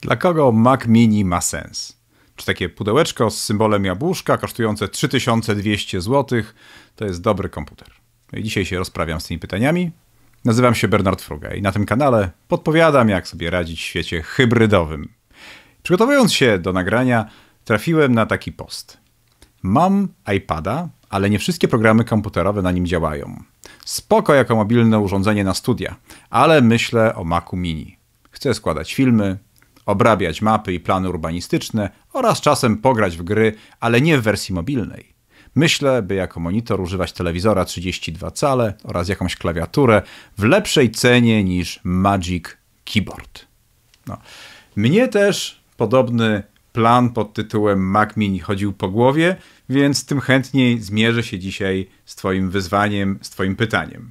Dla kogo Mac Mini ma sens? Czy takie pudełeczko z symbolem jabłuszka kosztujące 3200 zł to jest dobry komputer? No I dzisiaj się rozprawiam z tymi pytaniami. Nazywam się Bernard Fruga i na tym kanale podpowiadam, jak sobie radzić w świecie hybrydowym. Przygotowując się do nagrania, trafiłem na taki post. Mam iPada, ale nie wszystkie programy komputerowe na nim działają. Spoko jako mobilne urządzenie na studia, ale myślę o Macu Mini. Chcę składać filmy, obrabiać mapy i plany urbanistyczne oraz czasem pograć w gry, ale nie w wersji mobilnej. Myślę, by jako monitor używać telewizora 32 cale oraz jakąś klawiaturę w lepszej cenie niż Magic Keyboard. No. Mnie też podobny plan pod tytułem Mac Mini chodził po głowie, więc tym chętniej zmierzę się dzisiaj z Twoim wyzwaniem, z Twoim pytaniem.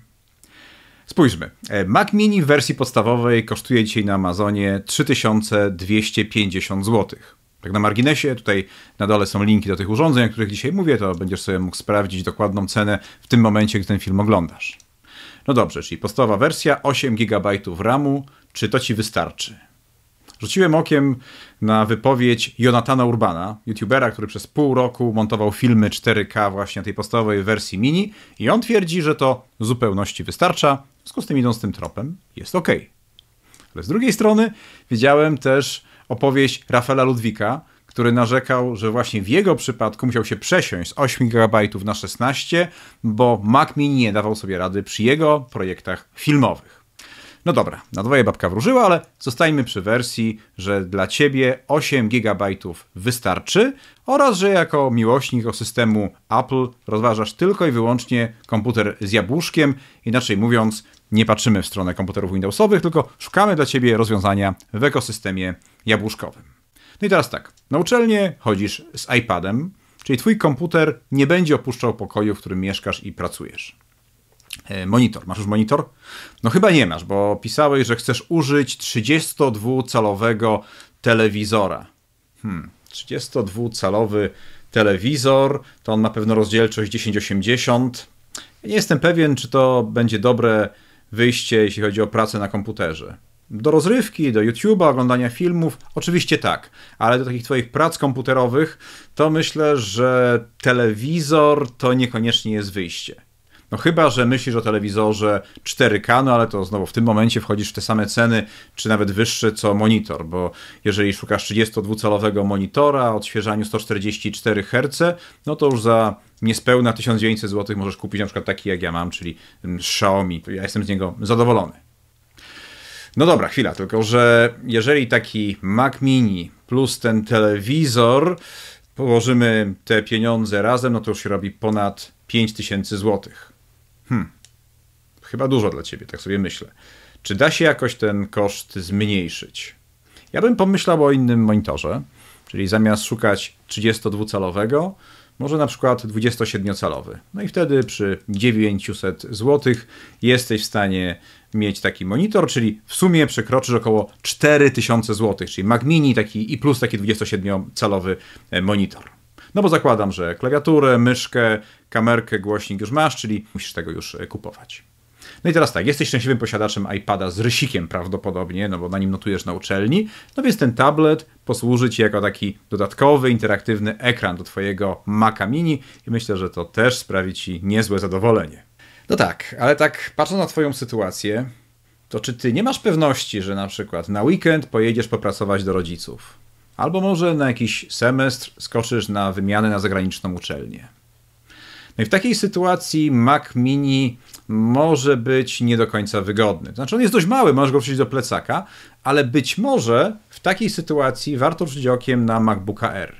Spójrzmy. E, Mac Mini w wersji podstawowej kosztuje dzisiaj na Amazonie 3250 zł. Tak na marginesie, tutaj na dole są linki do tych urządzeń, o których dzisiaj mówię, to będziesz sobie mógł sprawdzić dokładną cenę w tym momencie, gdy ten film oglądasz. No dobrze, czyli podstawowa wersja 8 GB RAMu, czy to ci wystarczy? Rzuciłem okiem na wypowiedź Jonatana Urbana, youtubera, który przez pół roku montował filmy 4K właśnie tej podstawowej wersji mini i on twierdzi, że to w zupełności wystarcza, związku z tym idąc tym tropem jest ok. Ale z drugiej strony widziałem też opowieść Rafaela Ludwika, który narzekał, że właśnie w jego przypadku musiał się przesiąść z 8 GB na 16, bo Mac Mini nie dawał sobie rady przy jego projektach filmowych. No dobra, na dwoje babka wróżyła, ale zostańmy przy wersji, że dla ciebie 8 GB wystarczy oraz że jako miłośnik o systemu Apple rozważasz tylko i wyłącznie komputer z jabłuszkiem. Inaczej mówiąc, nie patrzymy w stronę komputerów Windowsowych, tylko szukamy dla ciebie rozwiązania w ekosystemie jabłuszkowym. No i teraz tak, na uczelnię chodzisz z iPadem, czyli twój komputer nie będzie opuszczał pokoju, w którym mieszkasz i pracujesz. E, monitor. Masz już monitor? No chyba nie masz, bo pisałeś, że chcesz użyć 32-calowego telewizora. Hmm, 32-calowy telewizor, to on ma pewno rozdzielczość 1080. nie jestem pewien, czy to będzie dobre wyjście, jeśli chodzi o pracę na komputerze. Do rozrywki, do YouTube'a, oglądania filmów, oczywiście tak, ale do takich Twoich prac komputerowych, to myślę, że telewizor to niekoniecznie jest wyjście. No chyba, że myślisz o telewizorze 4K, no ale to znowu w tym momencie wchodzisz w te same ceny, czy nawet wyższe co monitor, bo jeżeli szukasz 32-calowego monitora o odświeżaniu 144 Hz, no to już za niespełna 1900 zł możesz kupić na przykład taki jak ja mam, czyli mm, Xiaomi. Ja jestem z niego zadowolony. No dobra, chwila, tylko że jeżeli taki Mac Mini plus ten telewizor położymy te pieniądze razem, no to już się robi ponad 5000 złotych. Hmm, chyba dużo dla ciebie, tak sobie myślę. Czy da się jakoś ten koszt zmniejszyć? Ja bym pomyślał o innym monitorze, czyli zamiast szukać 32-calowego, może na przykład 27-calowy. No i wtedy przy 900 zł jesteś w stanie mieć taki monitor, czyli w sumie przekroczysz około 4000 zł, czyli Mac Mini taki i plus taki 27-calowy e, monitor. No bo zakładam, że klawiaturę, myszkę, kamerkę, głośnik już masz, czyli musisz tego już e, kupować. No i teraz tak, jesteś szczęśliwym posiadaczem iPada z rysikiem prawdopodobnie, no bo na nim notujesz na uczelni, no więc ten tablet posłuży Ci jako taki dodatkowy, interaktywny ekran do Twojego Maca Mini i myślę, że to też sprawi Ci niezłe zadowolenie. No tak, ale tak patrząc na Twoją sytuację, to czy Ty nie masz pewności, że na przykład na weekend pojedziesz popracować do rodziców? Albo może na jakiś semestr skoczysz na wymianę na zagraniczną uczelnię. No i w takiej sytuacji Mac Mini może być nie do końca wygodny. Znaczy on jest dość mały, możesz go wrzucić do plecaka, ale być może w takiej sytuacji warto rzucić okiem na MacBooka R.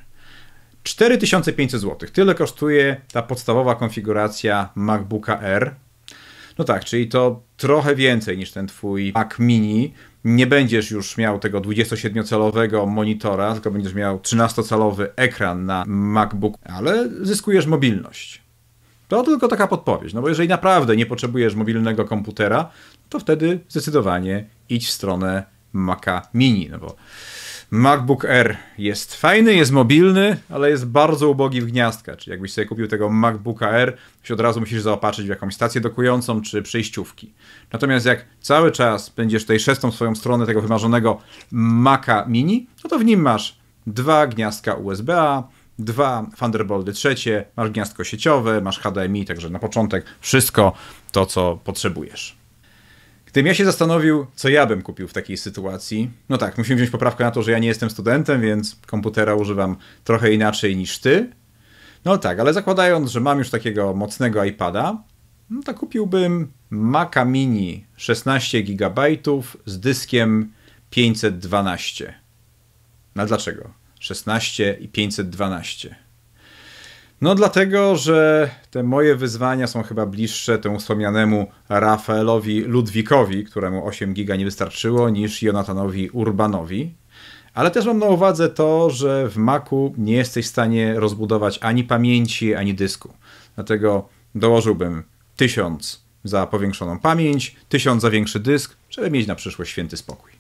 4500 zł. Tyle kosztuje ta podstawowa konfiguracja MacBooka R no tak, czyli to trochę więcej niż ten twój Mac Mini. Nie będziesz już miał tego 27-calowego monitora, tylko będziesz miał 13-calowy ekran na MacBook, ale zyskujesz mobilność. To tylko taka podpowiedź, no bo jeżeli naprawdę nie potrzebujesz mobilnego komputera, to wtedy zdecydowanie idź w stronę Maca Mini, no bo MacBook Air jest fajny, jest mobilny, ale jest bardzo ubogi w gniazdka. Czyli jakbyś sobie kupił tego MacBooka Air, to się od razu musisz zaopatrzyć w jakąś stację dokującą czy przejściówki. Natomiast jak cały czas będziesz tutaj szestą swoją stronę tego wymarzonego Maca Mini, no to w nim masz dwa gniazdka USB-A, dwa Thunderbolty trzecie, masz gniazdko sieciowe, masz HDMI, także na początek wszystko to, co potrzebujesz. Gdybym ja się zastanowił, co ja bym kupił w takiej sytuacji. No tak, musimy wziąć poprawkę na to, że ja nie jestem studentem, więc komputera używam trochę inaczej niż ty. No tak, ale zakładając, że mam już takiego mocnego iPada, no to kupiłbym Maca Mini 16 GB z dyskiem 512. No dlaczego? 16 i 512. No dlatego, że te moje wyzwania są chyba bliższe temu wspomnianemu Rafaelowi Ludwikowi, któremu 8 giga nie wystarczyło, niż Jonathanowi Urbanowi. Ale też mam na uwadze to, że w Macu nie jesteś w stanie rozbudować ani pamięci, ani dysku. Dlatego dołożyłbym 1000 za powiększoną pamięć, 1000 za większy dysk, żeby mieć na przyszłość święty spokój.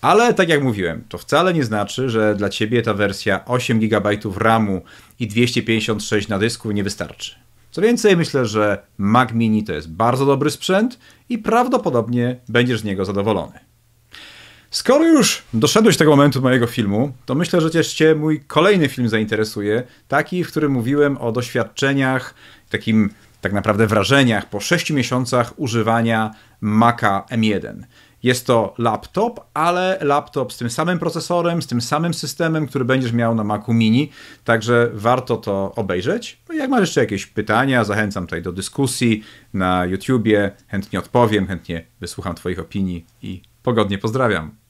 Ale tak jak mówiłem, to wcale nie znaczy, że dla ciebie ta wersja 8 GB RAMu i 256 na dysku nie wystarczy. Co więcej, myślę, że Mac Mini to jest bardzo dobry sprzęt i prawdopodobnie będziesz z niego zadowolony. Skoro już doszedłeś do tego momentu mojego filmu, to myślę, że też Cię mój kolejny film zainteresuje, taki, w którym mówiłem o doświadczeniach, takim tak naprawdę wrażeniach po 6 miesiącach używania Maca M1. Jest to laptop, ale laptop z tym samym procesorem, z tym samym systemem, który będziesz miał na Macu Mini, także warto to obejrzeć. No jak masz jeszcze jakieś pytania, zachęcam tutaj do dyskusji na YouTubie, chętnie odpowiem, chętnie wysłucham Twoich opinii i pogodnie pozdrawiam.